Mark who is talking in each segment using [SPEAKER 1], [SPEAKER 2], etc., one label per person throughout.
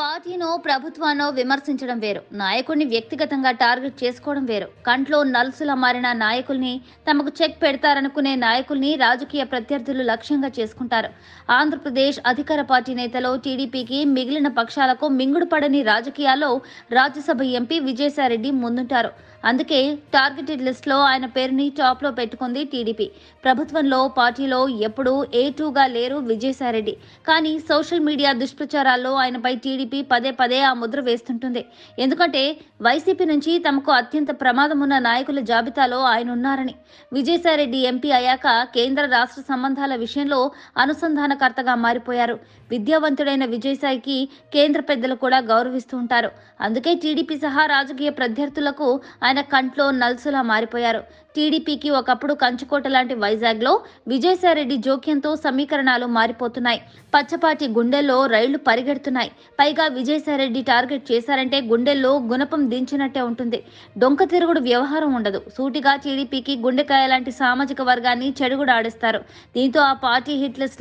[SPEAKER 1] పార్టీనో ప్రభుత్వాన్నో విమర్శించడం వేరు నాయకుడిని వ్యక్తిగతంగా టార్గెట్ చేసుకోవడం వేరు కంట్లో నల్సుల మారిన నాయకుల్ని తమకు చెక్ పెడతారనుకునే నాయకుల్ని రాజకీయ ప్రత్యర్థులు లక్ష్యంగా చేసుకుంటారు ఆంధ్రప్రదేశ్ అధికార పార్టీ నేతలో టీడీపీకి మిగిలిన పక్షాలకు మింగుడుపడని రాజకీయాల్లో రాజ్యసభ ఎంపీ విజయసాయిరెడ్డి ముందుంటారు అందుకే టార్గెటెడ్ లిస్ట్లో ఆయన పేరుని టాప్లో పెట్టుకుంది టీడీపీ ప్రభుత్వంలో పార్టీలో ఎప్పుడూ ఏ టూగా లేరు విజయసాయిరెడ్డి కానీ సోషల్ మీడియా దుష్ప్రచారాల్లో ఆయనపై టీడీపీ పదే పదే ఆ ముద్ర వేస్తుంటుంది ఎందుకంటే వైసీపీ నుంచి తమకు అత్యంత ప్రమాదం ఉన్న నాయకుల జాబితాలో ఆయన ఉన్నారని విజయసాయిరెడ్డి ఎంపీ అయ్యాక కేంద్ర రాష్ట్ర సంబంధాల విషయంలో అనుసంధానకర్తగా మారిపోయారు విద్యావంతుడైన విజయసాయికి కేంద్ర పెద్దలు కూడా గౌరవిస్తూ ఉంటారు అందుకే టీడీపీ సహా రాజకీయ ప్రత్యర్థులకు ఆయన కంట్లో నల్సులా మారిపోయారు టీడీపీకి ఒకప్పుడు కంచుకోట లాంటి వైజాగ్లో విజయసాయిరెడ్డి జోక్యంతో సమీకరణాలు మారిపోతున్నాయి పచ్చపాటి గుండెల్లో రైళ్లు పరిగెడుతున్నాయి పైగా విజయసాయిరెడ్డి టార్గెట్ చేశారంటే గుండెల్లో గుణపం దించినట్టే ఉంటుంది డొంక తిరుగుడు వ్యవహారం ఉండదు సూటిగా టీడీపీకి గుండెకాయ లాంటి సామాజిక వర్గాన్ని చెడుగుడాడిస్తారు దీంతో ఆ పార్టీ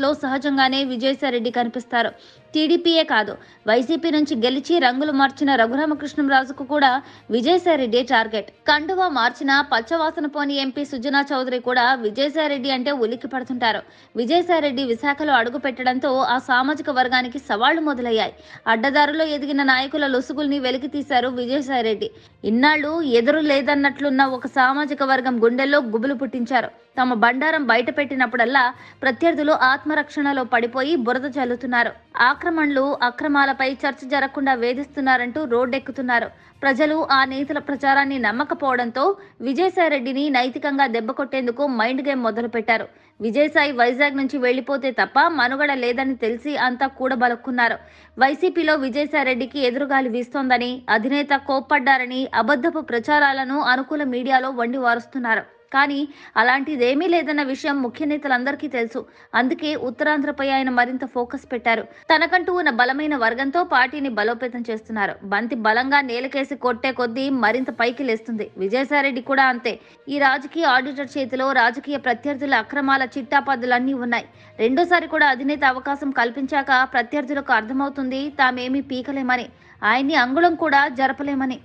[SPEAKER 1] లో సహజంగానే విజయసాయిరెడ్డి కనిపిస్తారు టీడీపీయే కాదు వైసీపీ నుంచి గెలిచి రంగులు మార్చిన రఘురామకృష్ణం రాజుకు కూడా విజయసాయిరెడ్డి టార్గెట్ కండువా మార్చిన పచ్చవాసన పోని ఎంపీ సుజనా చౌదరి కూడా విజయసాయిరెడ్డి అంటే ఉలిక్కి పడుతుంటారు విజయసాయిరెడ్డి విశాఖలో అడుగు పెట్టడంతో ఆ సామాజిక వర్గానికి సవాళ్లు మొదలయ్యాయి అడ్డదారులో ఎదిగిన నాయకుల లొసుగుల్ని వెలికి తీశారు విజయసాయిరెడ్డి ఇన్నాళ్లు ఎదురు లేదన్నట్లున్న ఒక సామాజిక వర్గం గుండెల్లో గుబులు పుట్టించారు తమ బండారం బయట పెట్టినప్పుడల్లా ప్రత్యర్థులు ఆత్మరక్షణలో పడిపోయి బురద చల్లుతున్నారు ఆక్రమణలు అక్రమాలపై చర్చ జరగకుండా వేధిస్తున్నారంటూ రోడ్డెక్కుతున్నారు ప్రజలు ఆ నేతల ప్రచారాన్ని నమ్మకపోవడంతో విజయసాయిరెడ్డిని నైతికంగా దెబ్బకొట్టేందుకు మైండ్ గేమ్ మొదలుపెట్టారు విజయసాయి వైజాగ్ నుంచి వెళ్లిపోతే తప్ప మనుగడ లేదని తెలిసి అంతా కూడబలుక్కున్నారు వైసీపీలో విజయసాయిరెడ్డికి ఎదురుగాలి వీస్తోందని అధినేత కోప్పడ్డారని అబద్ధపు ప్రచారాలను అనుకూల మీడియాలో వండి వారుస్తున్నారు కానీ అలాంటిదేమీ లేదన్న విషయం ముఖ్య నేతలందరికీ తెలుసు అందుకే ఉత్తరాంధ్రపై ఆయన మరింత ఫోకస్ పెట్టారు తనకంటూ ఉన్న బలమైన వర్గంతో పార్టీని బలోపేతం చేస్తున్నారు బంతి బలంగా నేలకేసి కొట్టే కొద్దీ మరింత పైకి లేస్తుంది విజయసాయిరెడ్డి కూడా అంతే ఈ రాజకీయ ఆడిటర్ చేతిలో రాజకీయ ప్రత్యర్థుల అక్రమాల చిట్టాపాదులన్నీ ఉన్నాయి రెండోసారి కూడా అధినేత అవకాశం కల్పించాక ప్రత్యర్థులకు అర్థమవుతుంది తామేమీ పీకలేమని ఆయన్ని అంగుళం కూడా జరపలేమని